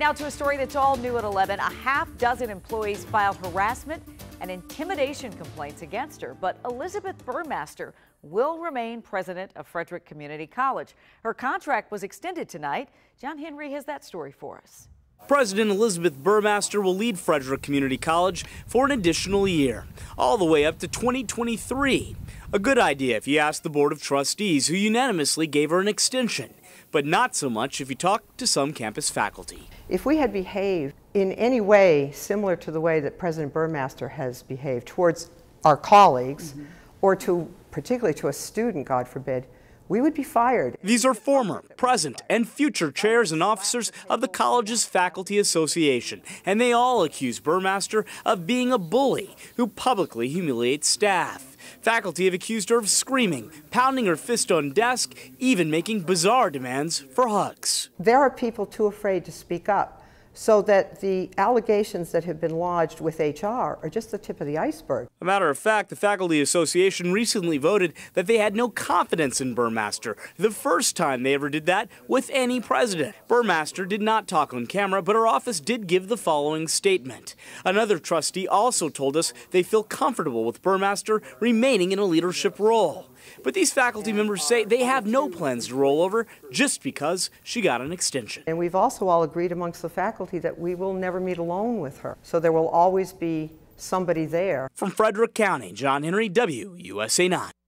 Now to a story that's all new at 11. A half dozen employees filed harassment and intimidation complaints against her, but Elizabeth Burmaster will remain president of Frederick Community College. Her contract was extended tonight. John Henry has that story for us. President Elizabeth Burmaster will lead Frederick Community College for an additional year, all the way up to 2023. A good idea if you ask the Board of Trustees, who unanimously gave her an extension, but not so much if you talk to some campus faculty. If we had behaved in any way similar to the way that President Burmaster has behaved towards our colleagues, mm -hmm. or to particularly to a student, God forbid, we would be fired. These are former, present, and future chairs and officers of the college's Faculty Association, and they all accuse Burmaster of being a bully who publicly humiliates staff. Faculty have accused her of screaming, pounding her fist on desk, even making bizarre demands for hugs. There are people too afraid to speak up so that the allegations that have been lodged with HR are just the tip of the iceberg. A matter of fact, the Faculty Association recently voted that they had no confidence in Burmaster, the first time they ever did that with any president. Burmaster did not talk on camera, but her office did give the following statement. Another trustee also told us they feel comfortable with Burmaster remaining in a leadership role. But these faculty members say they have no plans to roll over just because she got an extension. And we've also all agreed amongst the faculty faculty that we will never meet alone with her. So there will always be somebody there. From Frederick County, John Henry, W. usa 9.